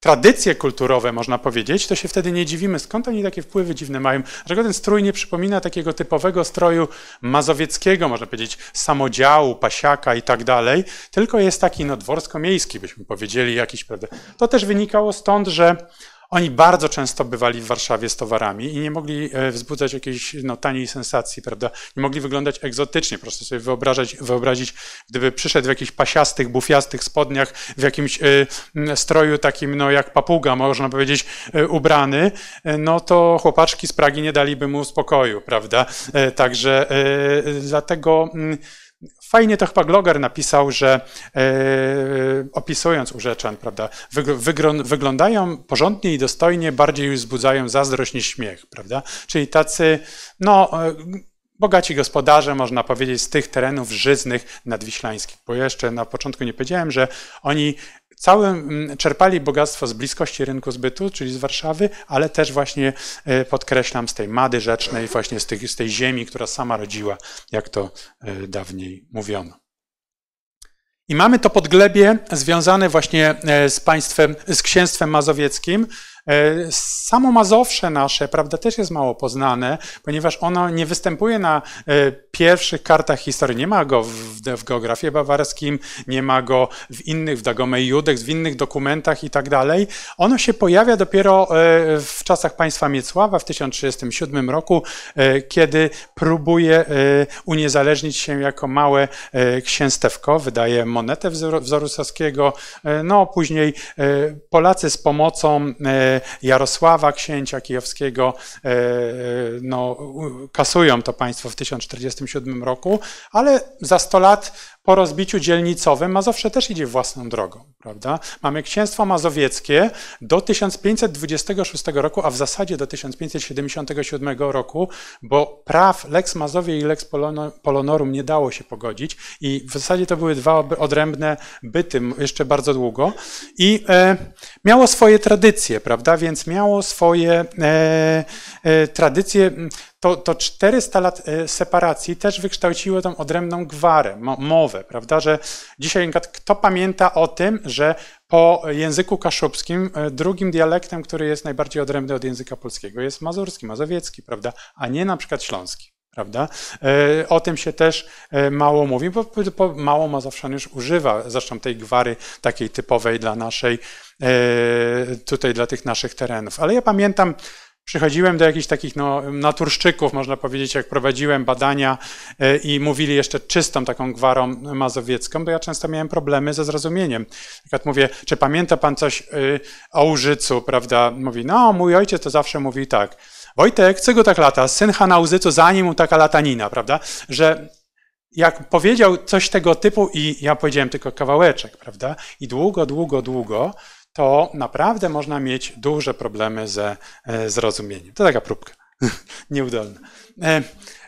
tradycje kulturowe, można powiedzieć, to się wtedy nie dziwimy, skąd oni takie wpływy dziwne mają. Dlaczego ten strój nie przypomina takiego typowego stroju mazowieckiego, można powiedzieć, samodziału, pasiaka i tak dalej, tylko jest taki no, dworsko-miejski, byśmy powiedzieli jakiś, prawda. To też wynikało stąd, że oni bardzo często bywali w Warszawie z towarami i nie mogli e, wzbudzać jakiejś no, taniej sensacji, prawda? Nie mogli wyglądać egzotycznie. Proszę sobie wyobrażać, wyobrazić, gdyby przyszedł w jakichś pasiastych, bufiastych spodniach, w jakimś y, stroju takim, no jak papuga, można powiedzieć, y, ubrany, no to chłopaczki z Pragi nie daliby mu spokoju, prawda? Także dlatego mm, Fajnie to chyba Gloger napisał, że yy, opisując urzeczan, prawda, wyglądają porządnie i dostojnie, bardziej wzbudzają zazdrość niż śmiech, prawda? Czyli tacy, no, yy, bogaci gospodarze, można powiedzieć, z tych terenów żyznych nadwiślańskich, bo jeszcze na początku nie powiedziałem, że oni Całym mm, czerpali bogactwo z bliskości rynku zbytu, czyli z Warszawy, ale też właśnie e, podkreślam z tej mady rzecznej, właśnie z, tych, z tej ziemi, która sama rodziła, jak to e, dawniej mówiono. I mamy to podglebie związane właśnie e, z państwem, z księstwem mazowieckim, E, samo Mazowsze nasze, prawda, też jest mało poznane, ponieważ ono nie występuje na e, pierwszych kartach historii. Nie ma go w, w geografii bawarskim, nie ma go w innych, w Dagomej Judek, w innych dokumentach i tak dalej. Ono się pojawia dopiero e, w czasach państwa Miecława w 1037 roku, kiedy próbuje uniezależnić się jako małe księstewko, wydaje monetę wzoru saskiego. No, później Polacy z pomocą Jarosława księcia kijowskiego, e, e, no, kasują to państwo w 1047 roku, ale za 100 lat po rozbiciu dzielnicowym Mazowsze też idzie własną drogą, prawda? Mamy księstwo mazowieckie do 1526 roku, a w zasadzie do 1577 roku, bo praw Lex Mazowie i Lex Polonorum nie dało się pogodzić i w zasadzie to były dwa odrębne byty jeszcze bardzo długo i e, miało swoje tradycje, prawda? Więc miało swoje e, e, tradycje, to, to 400 lat e, separacji też wykształciło tą odrębną gwarę, mowę, prawda, że dzisiaj kto pamięta o tym, że po języku kaszubskim e, drugim dialektem, który jest najbardziej odrębny od języka polskiego jest mazurski, mazowiecki, prawda, a nie na przykład śląski. Prawda? E, o tym się też mało mówi, bo, bo mało Mazowszan już używa zresztą tej gwary takiej typowej dla naszej, tutaj dla tych naszych terenów. Ale ja pamiętam przychodziłem do jakichś takich no, naturszczyków, można powiedzieć, jak prowadziłem badania e, i mówili jeszcze czystą taką gwarą mazowiecką, bo ja często miałem problemy ze zrozumieniem. Na przykład mówię, czy pamięta pan coś e, o Użycu, prawda? Mówi, no mój ojciec to zawsze mówi tak. Wojtek, czego tak lata? Syn Hana Uzycu, zanim mu taka latanina, prawda? Że jak powiedział coś tego typu i ja powiedziałem tylko kawałeczek, prawda? I długo, długo, długo to naprawdę można mieć duże problemy ze e, zrozumieniem. To taka próbka, nieudolna. E,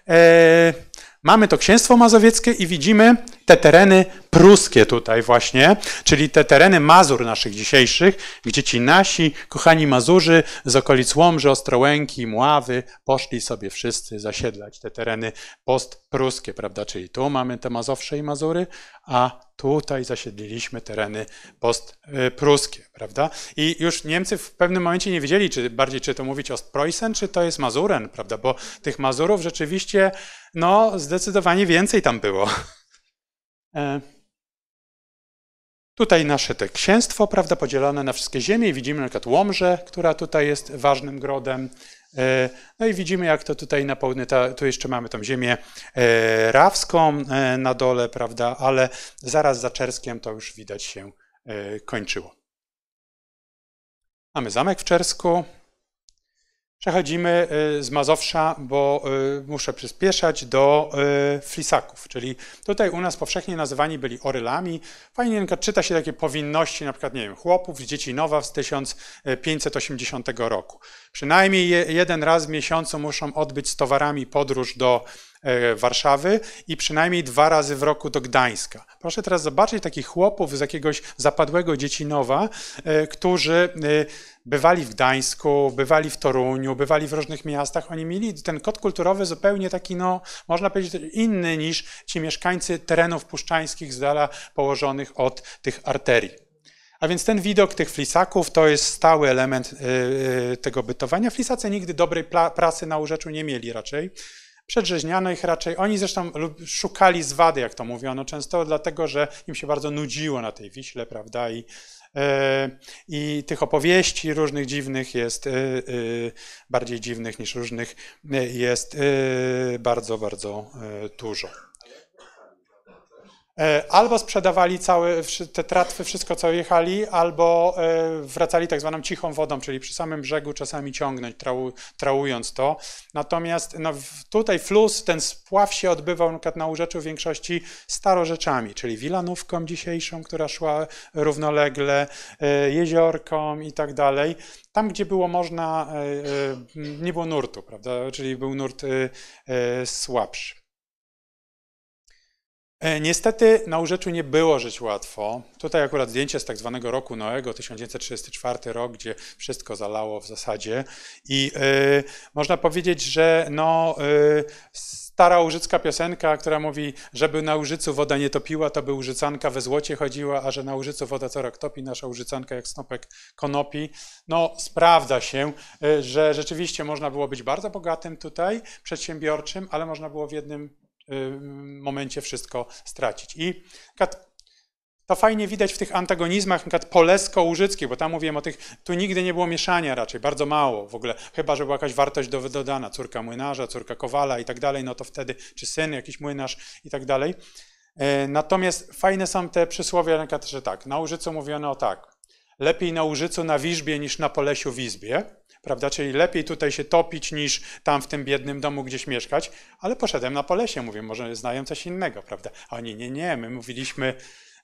e, mamy to księstwo mazowieckie i widzimy te tereny pruskie tutaj właśnie, czyli te tereny Mazur naszych dzisiejszych, gdzie ci nasi kochani Mazurzy z okolic Łomży, Ostrołęki, Mławy poszli sobie wszyscy zasiedlać te tereny postpruskie, prawda? Czyli tu mamy te Mazowsze i Mazury, a tutaj zasiedliliśmy tereny postpruskie, prawda? I już Niemcy w pewnym momencie nie wiedzieli, czy bardziej czy to mówić Ostpreußen, czy to jest Mazuren, prawda? Bo tych Mazurów rzeczywiście, no, zdecydowanie więcej tam było. E, tutaj nasze te księstwo, prawda, podzielone na wszystkie ziemie. Widzimy na przykład Łomrze, która tutaj jest ważnym grodem. E, no i widzimy, jak to tutaj na ta, tu jeszcze mamy tą ziemię e, rawską e, na dole, prawda, ale zaraz za Czerskiem to już widać się kończyło. Mamy zamek w Czersku, Przechodzimy y, z Mazowsza, bo y, muszę przyspieszać, do y, flisaków, czyli tutaj u nas powszechnie nazywani byli orylami. Fajnie czyta się takie powinności, na przykład, nie wiem, chłopów z dzieci nowa z 1580 roku. Przynajmniej jeden raz w miesiącu muszą odbyć z towarami podróż do E, Warszawy i przynajmniej dwa razy w roku do Gdańska. Proszę teraz zobaczyć takich chłopów z jakiegoś zapadłego Dziecinowa, e, którzy e, bywali w Gdańsku, bywali w Toruniu, bywali w różnych miastach. Oni mieli ten kod kulturowy zupełnie taki, no, można powiedzieć, inny niż ci mieszkańcy terenów puszczańskich z dala położonych od tych arterii. A więc ten widok tych flisaków to jest stały element tego bytowania. Flisacy nigdy dobrej pracy na urzeczu nie mieli raczej przedrzeźniano ich raczej. Oni zresztą szukali zwady, jak to mówiono często, dlatego że im się bardzo nudziło na tej Wiśle, prawda, i, e, i tych opowieści różnych dziwnych jest, e, e, bardziej dziwnych niż różnych, jest bardzo, bardzo dużo. E, albo sprzedawali całe, te tratwy, wszystko co jechali, albo e, wracali tak zwaną cichą wodą, czyli przy samym brzegu czasami ciągnąć, trału, trałując to. Natomiast no, tutaj flus, ten spław się odbywał na, na urzeczu w większości starorzeczami, czyli Wilanówką dzisiejszą, która szła równolegle, e, jeziorką i tak dalej. Tam, gdzie było można, nie było nurtu, prawda? czyli był nurt słabszy. E, niestety na Urzeczu nie było żyć łatwo. Tutaj akurat zdjęcie z tak zwanego roku Noego, 1934 rok, gdzie wszystko zalało w zasadzie. I y, można powiedzieć, że no, y, stara użycka piosenka, która mówi, żeby na Użycu woda nie topiła, to by Użycanka we złocie chodziła, a że na Użycu woda co rok topi, nasza Użycanka jak snopek konopi. No, sprawdza się, y, że rzeczywiście można było być bardzo bogatym tutaj, przedsiębiorczym, ale można było w jednym Y, momencie wszystko stracić. I to fajnie widać w tych antagonizmach, np. polesko-użyckich, bo tam mówiłem o tych, tu nigdy nie było mieszania raczej, bardzo mało w ogóle, chyba że była jakaś wartość dodana, córka młynarza, córka kowala i tak dalej, no to wtedy, czy syn, jakiś młynarz i tak dalej. E, natomiast fajne są te przysłowie, np. że tak, na użycu mówiono tak, lepiej na użycu na wizbie niż na polesiu w izbie prawda? Czyli lepiej tutaj się topić niż tam w tym biednym domu gdzieś mieszkać, ale poszedłem na Polesie, mówię, może znają coś innego, prawda? A oni, nie, nie, my mówiliśmy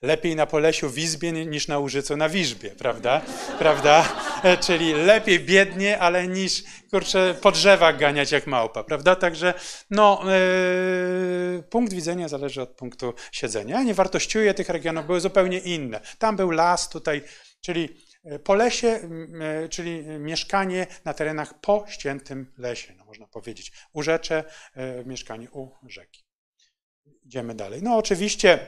lepiej na Polesiu w izbie niż na Użycu na Wiżbie, prawda? prawda? E, czyli lepiej biednie, ale niż, kurczę, po drzewach ganiać jak małpa, prawda? Także, no, yy, punkt widzenia zależy od punktu siedzenia. Ja nie wartościuję tych regionów, były zupełnie inne. Tam był las, tutaj, czyli po lesie, e, czyli mieszkanie na terenach po ściętym lesie, no można powiedzieć. rzecze, e, mieszkanie u rzeki. Idziemy dalej. No oczywiście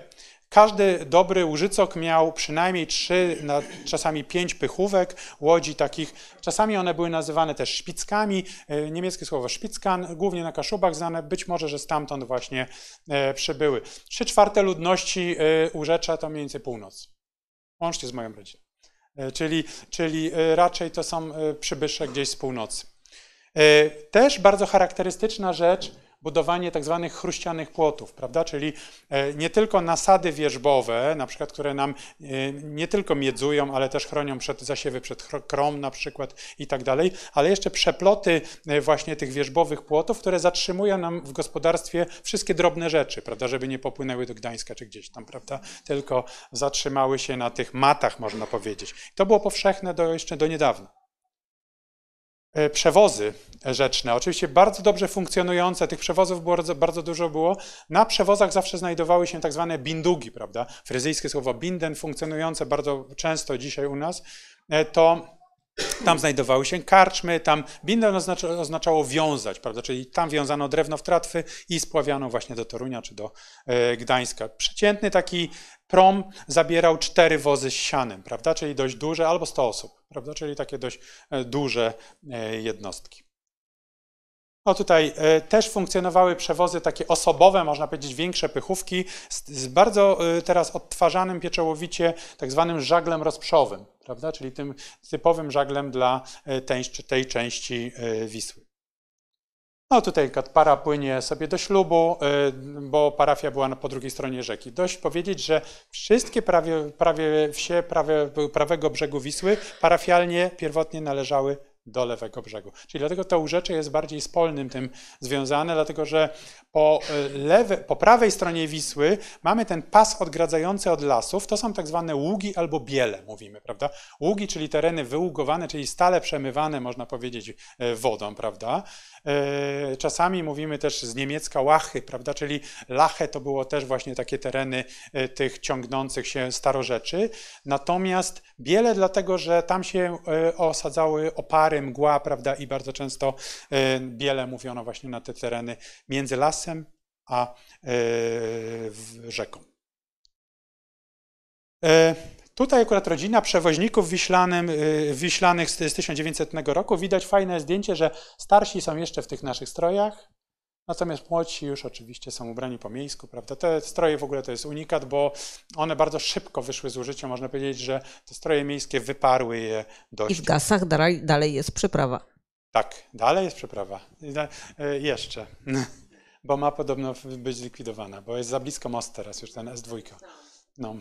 każdy dobry łużycok miał przynajmniej trzy, czasami pięć pychówek, łodzi takich. Czasami one były nazywane też szpickami. E, niemieckie słowo szpickan, głównie na Kaszubach znane, być może, że stamtąd właśnie przybyły. Trzy czwarte ludności Urzecza to mniej więcej północ. Łącznie z moją rodziną. E, czyli, czyli e, raczej to są e, przybysze gdzieś z północy. Też bardzo charakterystyczna rzecz, budowanie tak zwanych chruścianych płotów, prawda? Czyli e, nie tylko nasady wierzbowe, na przykład, które nam e, nie tylko miedzują, ale też chronią przed zasiewy, przed krom na przykład i tak dalej, ale jeszcze przeploty e, właśnie tych wierzbowych płotów, które zatrzymują nam w gospodarstwie wszystkie drobne rzeczy, prawda? Żeby nie popłynęły do Gdańska czy gdzieś tam, prawda? Tylko zatrzymały się na tych matach, można powiedzieć. To było powszechne do, jeszcze do niedawna. E, przewozy rzeczne, oczywiście bardzo dobrze funkcjonujące, tych przewozów bardzo, bardzo dużo było. Na przewozach zawsze znajdowały się tak zwane bindugi, prawda? Fryzyjskie słowo binden, funkcjonujące bardzo często dzisiaj u nas. E, to tam znajdowały się karczmy, tam binden oznaczało wiązać, prawda? czyli tam wiązano drewno w tratwy i spławiano właśnie do Torunia czy do e, Gdańska. Przeciętny taki prom zabierał cztery wozy z sianem, prawda? czyli dość duże, albo 100 osób, prawda? czyli takie dość e, duże e, jednostki. No tutaj też funkcjonowały przewozy takie osobowe, można powiedzieć większe pychówki z, bardzo teraz odtwarzanym pieczołowicie tak zwanym żaglem rozprzowym prawda? czyli tym typowym żaglem dla e, tej, tej części e, Wisły. No tutaj para płynie sobie do ślubu, e, bo parafia była po drugiej stronie rzeki. Dość powiedzieć, że wszystkie prawie, prawie wsie prawie, prawego brzegu Wisły parafialnie pierwotnie należały do lewego brzegu. Czyli dlatego to urzecze jest bardziej z polnym tym związane, dlatego że po, e, lewe, po prawej stronie Wisły mamy ten pas odgradzający od lasów, to są tak zwane ługi albo biele, mówimy, prawda? Ługi, czyli tereny wyługowane, czyli stale przemywane, można powiedzieć, e, wodą, prawda? E, czasami mówimy też z niemiecka łachy, prawda, czyli lache to było też właśnie takie tereny e, tych ciągnących się starorzeczy. Natomiast biele dlatego, że tam się e, osadzały opary, mgła, prawda, i bardzo często biele mówiono właśnie na te tereny między lasem a rzeką. Tutaj akurat rodzina przewoźników wiślanym, y, wiślanych z, 1900 roku. Widać fajne zdjęcie, że starsi są jeszcze w tych naszych strojach, natomiast młodsi już oczywiście są ubrani po miejsku, prawda? Te stroje w ogóle to jest unikat, bo one bardzo szybko wyszły z użycia. Można powiedzieć, że te stroje miejskie wyparły je dość. I w gasach dalej, dalej jest przyprawa. Tak, dalej jest przyprawa. Y, jeszcze. Bo ma podobno być zlikwidowana, bo jest za blisko most teraz już ten S2. No.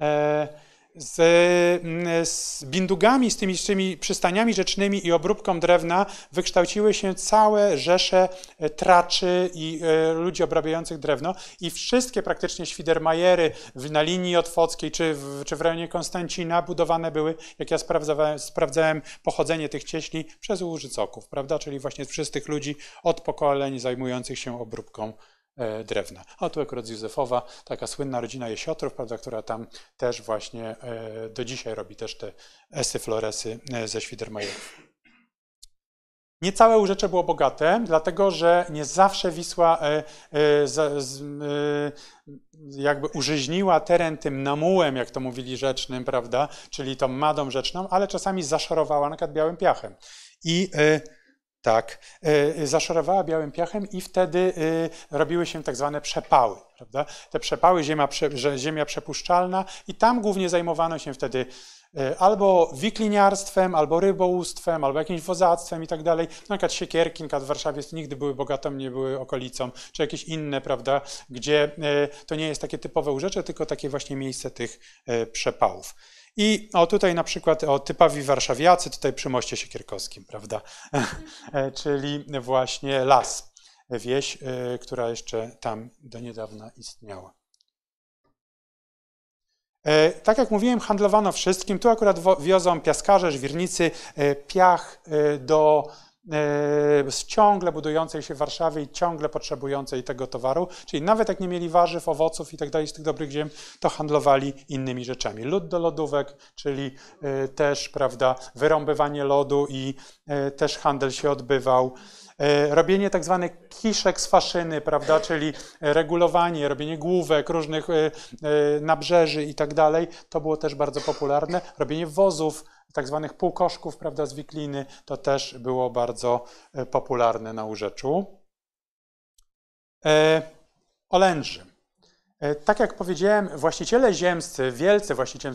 E, z, mm, z bindugami, z tymi, z tymi przystaniami rzecznymi i obróbką drewna wykształciły się całe rzesze e, traczy i e, ludzi obrabiających drewno i wszystkie praktycznie Świdermajery na linii otwockiej czy w, czy w rejonie Konstancina budowane były, jak ja sprawdzałem, sprawdzałem pochodzenie tych cieśli przez Łużycoków, prawda, czyli właśnie przez tych ludzi od pokoleń zajmujących się obróbką E, drewna. A tu akurat z Józefowa, taka słynna rodzina jesiotrów, prawda, która tam też właśnie e, do dzisiaj robi też te esy floresy e, ze Świdermajerów. Niecałe urzecze było bogate, dlatego że nie zawsze Wisła jakby użyźniła teren tym namułem, jak to mówili rzecznym, prawda, czyli tą madą rzeczną, ale czasami zaszorowała, na przykład białym piachem. I tak, e, e, zaszorowała białym piachem i wtedy e, robiły się tak zwane przepały. Prawda? Te przepały, ziemia, ziemia przepuszczalna i tam głównie zajmowano się wtedy albo wikliniarstwem, albo rybołówstwem, albo jakimś wozactwem i tak dalej. Na przykład Siekierki, na w Warszawie nigdy były bogatą, nie były okolicą, czy jakieś inne, prawda, gdzie to nie jest takie typowe urzecze, tylko takie właśnie miejsce tych przepałów. I o tutaj na przykład o typawi warszawiacy, tutaj przy moście siekierkowskim, prawda? E, czyli właśnie las, wieś, e, która jeszcze tam do niedawna istniała. E, tak jak mówiłem, handlowano wszystkim. Tu akurat wiozą piaskarze, żwirnicy, piach do E, z ciągle budującej się Warszawy i ciągle potrzebującej tego towaru, czyli nawet jak nie mieli warzyw, owoców i tak dalej z tych dobrych ziem, to handlowali innymi rzeczami. Lód do lodówek, czyli e, też prawda, wyrąbywanie lodu i e, też handel się odbywał. Robienie tak zwanych kiszek z faszyny, prawda, czyli regulowanie, robienie główek, różnych nabrzeży i tak dalej, to było też bardzo popularne. Robienie wozów, tak zwanych półkoszków, prawda, z wikliny, to też było bardzo e, popularne na Urzeczu. E, Olęży. E, tak jak powiedziałem, właściciele ziemscy, wielcy właściciele,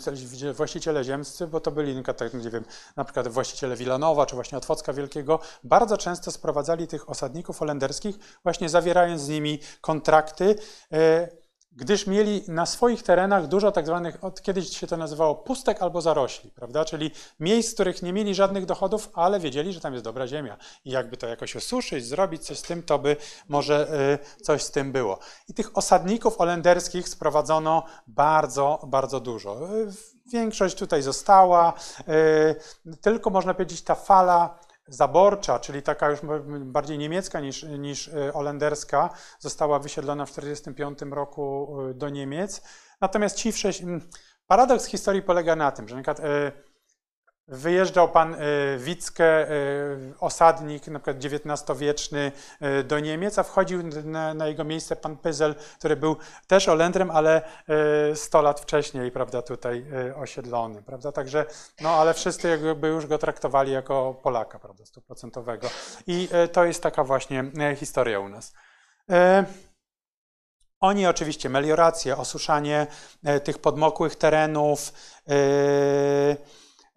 właściciele ziemscy, bo to byli no, tak, nie wiem, na przykład właściciele Wilanowa czy właśnie Otwocka Wielkiego, bardzo często sprowadzali tych osadników holenderskich, właśnie zawierając z nimi kontrakty gdyż mieli na swoich terenach dużo tak zwanych, od kiedyś się to nazywało pustek albo zarośli, prawda? Czyli miejsc, z których nie mieli żadnych dochodów, ale wiedzieli, że tam jest dobra ziemia. I jakby to jakoś ususzyć, zrobić coś z tym, to by może y, coś z tym było. I tych osadników holenderskich sprowadzono bardzo, bardzo dużo. Y, większość tutaj została, y, tylko można powiedzieć, ta fala zaborcza, czyli taka już bardziej niemiecka niż, niż y, olenderska, została wysiedlona w 1945 roku y, do Niemiec. Natomiast ci wszyscy. Paradoks historii polega na tym, że na przykład y, Wyjeżdżał pan y, Wickę, y, osadnik, na przykład XIX-wieczny y, do Niemiec, a wchodził na, na, jego miejsce pan Pyzel, który był też Olędrem, ale 100 lat wcześniej, prawda, tutaj osiedlony, prawda, także, no ale wszyscy jakby już go traktowali jako Polaka, prawda, stuprocentowego. I to jest taka właśnie historia u nas. Oni oczywiście melioracje osuszanie tych podmokłych terenów,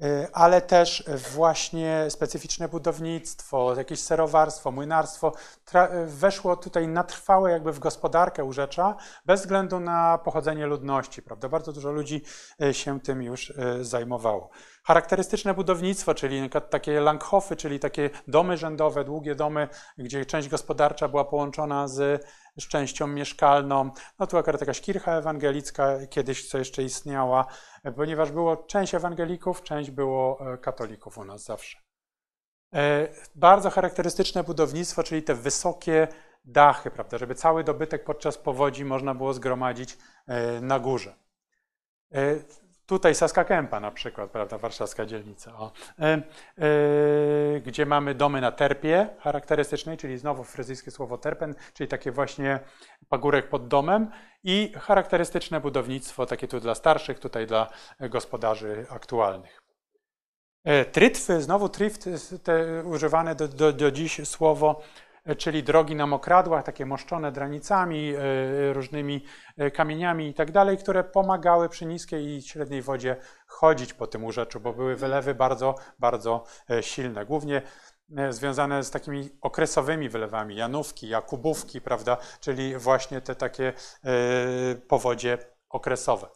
E, ale też właśnie specyficzne budownictwo, jakieś serowarstwo, młynarstwo e, weszło tutaj na trwałe jakby w gospodarkę Urzecza bez względu na pochodzenie ludności, prawda? Bardzo dużo ludzi e, się tym już zajmowało. Charakterystyczne budownictwo, czyli takie langhofy, czyli takie domy rzędowe, długie domy, gdzie część gospodarcza była połączona z z częścią mieszkalną. No tu akurat jakaś kircha ewangelicka kiedyś, co jeszcze istniała, ponieważ było część ewangelików, część było e, katolików u nas zawsze. E, bardzo charakterystyczne budownictwo, czyli te wysokie dachy, prawda, żeby cały dobytek podczas powodzi można było zgromadzić e, na górze. Tutaj Saska Kępa na przykład, prawda, warszawska dzielnica, o, e, e, gdzie mamy domy na terpie charakterystycznej, czyli znowu fryzyjskie słowo terpen, czyli takie właśnie pagórek pod domem i charakterystyczne budownictwo, takie tu dla starszych, tutaj dla gospodarzy aktualnych. E, trytwy, znowu tryft, te używane do, do, do dziś słowo, czyli drogi na mokradłach, takie moszczone dranicami, e, różnymi e, kamieniami i tak dalej, które pomagały przy niskiej i średniej wodzie chodzić po tym urzeczu, bo były wylewy bardzo, bardzo e, silne. Głównie związane z takimi okresowymi wylewami, Janówki, Jakubówki, prawda, czyli właśnie te takie powodzie okresowe.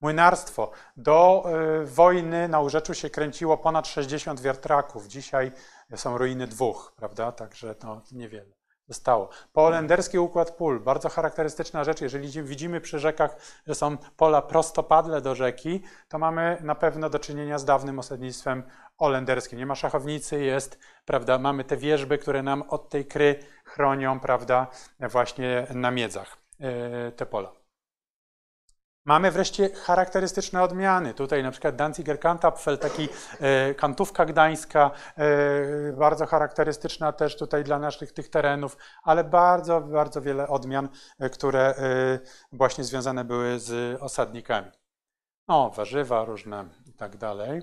Młynarstwo. Do wojny na Urzeczu się kręciło ponad 60 wiatraków. Dzisiaj są ruiny dwóch, prawda? Także to niewiele zostało. Poolenderski układ pól, bardzo charakterystyczna rzecz. Jeżeli widzimy przy rzekach, że są pola prostopadle do rzeki, to mamy na pewno do czynienia z dawnym osadnictwem olenderskim. Nie ma szachownicy, jest, prawda, mamy te wieżby, które nam od tej kry chronią, prawda, właśnie na miedzach e, te pola. Mamy wreszcie charakterystyczne odmiany. Tutaj na przykład Danziger Kantapfel, taki e, kantówka gdańska, e, bardzo charakterystyczna też tutaj dla naszych tych terenów, ale bardzo, bardzo wiele odmian, e, które e, właśnie związane były z osadnikami. O, warzywa różne i tak dalej.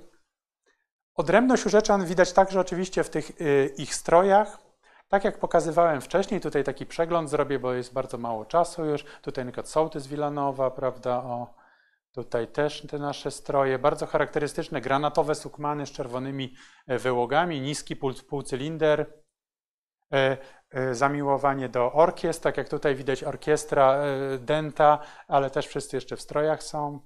Odrębność urzeczan widać także oczywiście w tych e, ich strojach, tak jak pokazywałem wcześniej, tutaj taki przegląd zrobię, bo jest bardzo mało czasu już. Tutaj na przykład sołtys Wilanowa, prawda, o, tutaj też te nasze stroje. Bardzo charakterystyczne granatowe sukmany z czerwonymi e, wyłogami, niski pół, półcylinder, e, e, zamiłowanie do orkiestr, tak jak tutaj widać orkiestra denta, ale też wszyscy jeszcze w strojach są.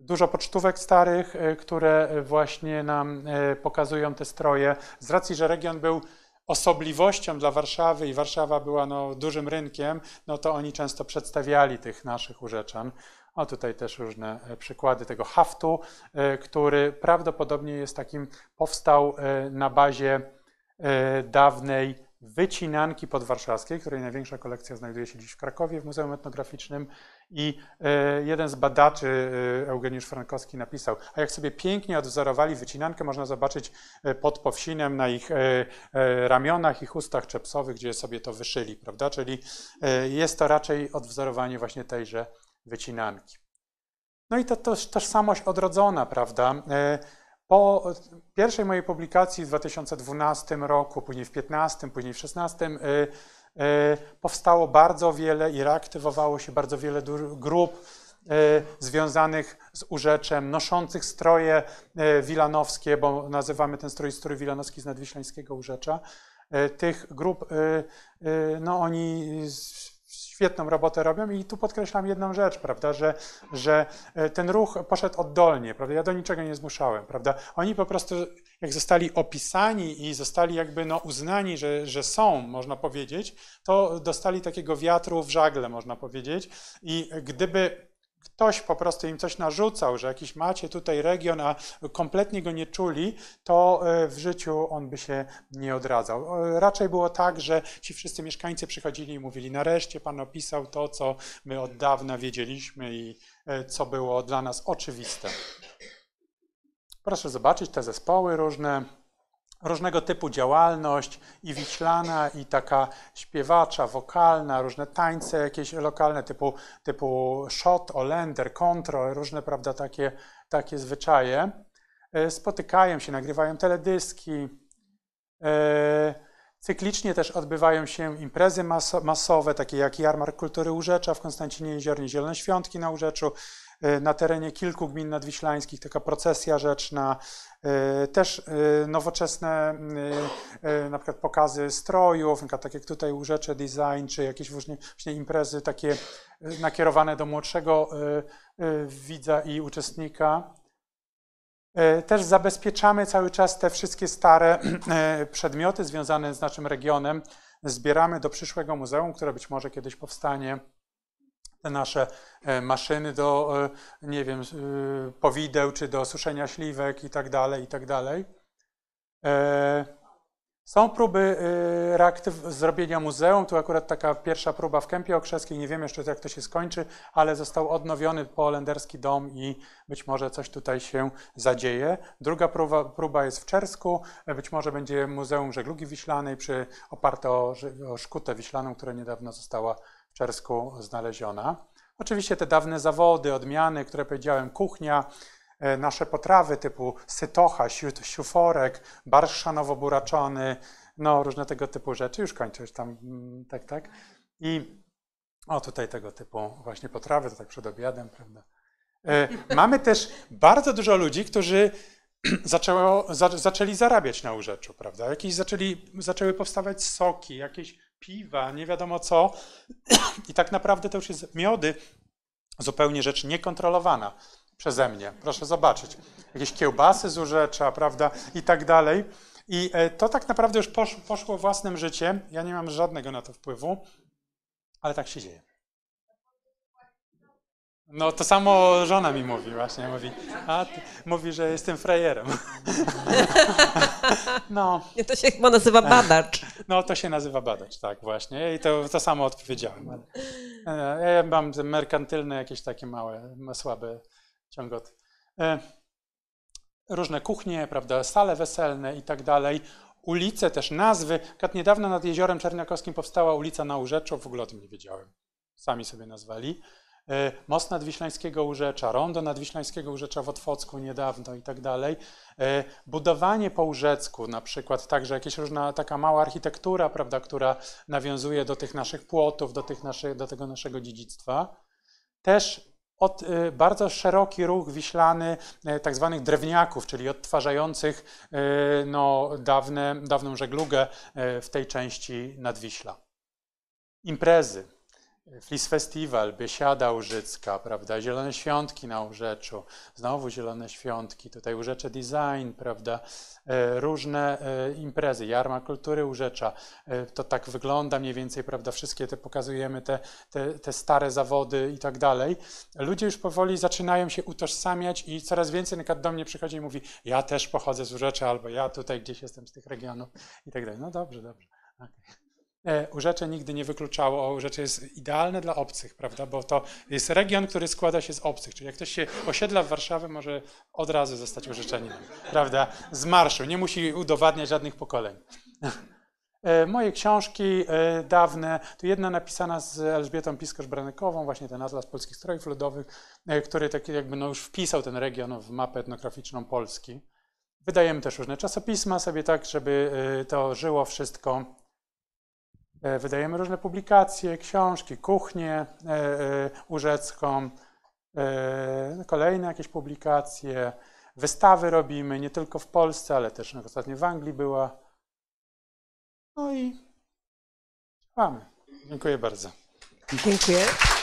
Dużo pocztówek starych, e, które właśnie nam e, pokazują te stroje. Z racji, że region był osobliwością dla Warszawy i Warszawa była no, dużym rynkiem, no to oni często przedstawiali tych naszych urzeczan. O tutaj też różne e, przykłady tego haftu, który prawdopodobnie jest takim, powstał na bazie dawnej wycinanki podwarszawskiej, której największa kolekcja znajduje się dziś w Krakowie w Muzeum Etnograficznym i e, jeden z badaczy, e, Eugeniusz Frankowski, napisał, a jak sobie pięknie odwzorowali wycinankę, można zobaczyć e, pod powsinem na ich ramionach i chustach czepsowych, gdzie sobie to wyszyli, prawda? Czyli jest to raczej odwzorowanie właśnie tejże wycinanki. No i to też tożsamość odrodzona, prawda? Po pierwszej mojej publikacji w 2012 roku, później w 2015, później w 2016 y, y, powstało bardzo wiele i reaktywowało się bardzo wiele grup y, związanych z urzeczem, noszących stroje wilanowskie, bo nazywamy ten strój strój wilanowski z nadwiślańskiego urzecza. Tych grup, no oni świetną robotę robią i tu podkreślam jedną rzecz, prawda, że, że e, ten ruch poszedł oddolnie, prawda, ja do niczego nie zmuszałem, prawda, oni po prostu jak zostali opisani i zostali jakby no uznani, że, że są, można powiedzieć, to dostali takiego wiatru w żagle, można powiedzieć i gdyby ktoś po prostu im coś narzucał, że jakiś macie tutaj region, a kompletnie go nie czuli, to e, w życiu on by się nie odradzał. E, raczej było tak, że ci wszyscy mieszkańcy przychodzili i mówili: Nareszcie Pan opisał to, co my od dawna wiedzieliśmy i e, co było dla nas oczywiste. Proszę zobaczyć te zespoły różne różnego typu działalność i wiślana, i taka śpiewacza, wokalna, różne tańce jakieś lokalne typu, typu shot, olender, kontrol, różne prawda, takie, takie zwyczaje. E, spotykają się, nagrywają teledyski. E, cyklicznie też odbywają się imprezy masowe, takie jak Jarmark Kultury Urzecza w Konstancinie Jeziornie, Zielone Świątki na Urzeczu, E, na terenie kilku gmin nadwiślańskich, taka procesja rzeczna, e, też e, nowoczesne na przykład pokazy strojów, na przykład tak jak tutaj urzecze design, czy jakieś właśnie, właśnie imprezy takie nakierowane do młodszego widza i uczestnika. Też zabezpieczamy cały czas te wszystkie stare przedmioty związane z naszym regionem. Zbieramy do przyszłego muzeum, które być może kiedyś powstanie te nasze e, maszyny do, e, nie wiem, e, powideł czy do suszenia śliwek i tak dalej, i tak dalej. Są próby reaktyw- zrobienia muzeum. Tu akurat taka pierwsza próba w Kępie Okrzeskiej. Nie wiem jeszcze jak to się skończy, ale został odnowiony polenderski dom i być może coś tutaj się zadzieje. Druga próba, próba jest w Czersku. Być może będzie Muzeum Żeglugi Wiślanej przy, oparte o, o szkutę wiślaną, która niedawno została w Czersku znaleziona. Oczywiście te dawne zawody, odmiany, które powiedziałem, kuchnia, e, nasze potrawy typu sytocha, siuforek, barsz nowoburaczony, no różne tego typu rzeczy. Już kończę, już tam, mm, tak, tak. I o, tutaj tego typu właśnie potrawy, to tak przed obiadem, prawda. E, mamy też bardzo dużo ludzi, którzy zaczęło, zaczęli zarabiać na urzeczu, prawda? Jakieś zaczęli, zaczęły powstawać soki, jakieś piwa, nie wiadomo co. I tak naprawdę to już jest miody, zupełnie rzecz niekontrolowana przeze mnie. Proszę zobaczyć. Jakieś kiełbasy z urzecza, prawda, i tak dalej. I e, to tak naprawdę już poszło, poszło własnym życiem. Ja nie mam żadnego na to wpływu, ale tak się dzieje. No to samo żona mi mówi właśnie, mówi, a ty, mówi, że jestem frajerem. No. To się chyba nazywa badacz. No to się nazywa badacz, tak właśnie. I to, to samo odpowiedziałem. E, ja mam merkantylne jakieś takie małe, słabe ciągoty. E, różne kuchnie, prawda, sale weselne i tak dalej. Ulice też, nazwy. Kat niedawno nad Jeziorem Czerniakowskim powstała ulica na Urzeczu, w ogóle o tym nie wiedziałem. Sami sobie nazwali. E, most nadwiślańskiego Urzecza, rondo nadwiślańskiego Urzecza w Otwocku niedawno i tak dalej. E, budowanie po Urzecku na przykład, także jakaś różna taka mała architektura, prawda, która nawiązuje do tych naszych płotów, do, tych naszych, do tego naszego dziedzictwa. Też od, e, bardzo szeroki ruch wiślany tak zwanych drewniaków, czyli odtwarzających no, dawne, dawną żeglugę w tej części Nadwiśla. Imprezy, Flis Biesiada Użycka, prawda, Zielone Świątki na Urzeczu, znowu Zielone Świątki, tutaj Urzecze Design, prawda, e, różne e, imprezy, Jarma Kultury Urzecza, e, to tak wygląda mniej więcej, prawda, wszystkie te pokazujemy, te, te, te stare zawody i tak dalej. Ludzie już powoli zaczynają się utożsamiać i coraz więcej na do mnie przychodzi i mówi, ja też pochodzę z Urzecza, albo ja tutaj gdzieś jestem z tych regionów i tak dalej. No dobrze, dobrze. Okay. E, urzecze nigdy nie wykluczało, Urzecze jest idealne dla obcych, prawda? Bo to jest region, który składa się z obcych, czyli jak ktoś się osiedla w Warszawie, może od razu zostać urzeczeniem, prawda? Z marszu, nie musi udowadniać żadnych pokoleń. E, moje książki e, dawne, to jedna napisana z Elżbietą piskorz branekową właśnie ten Atlas Polskich Strojów Ludowych, który tak jakby no już wpisał ten region w mapę etnograficzną Polski. Wydajemy też różne czasopisma sobie tak, żeby to żyło wszystko E, wydajemy różne publikacje, książki, kuchnię e, e, urzecką, kolejne jakieś publikacje, wystawy robimy, nie tylko w Polsce, ale też ostatnio w Anglii była. No i mamy. Dziękuję bardzo. Dziękuję.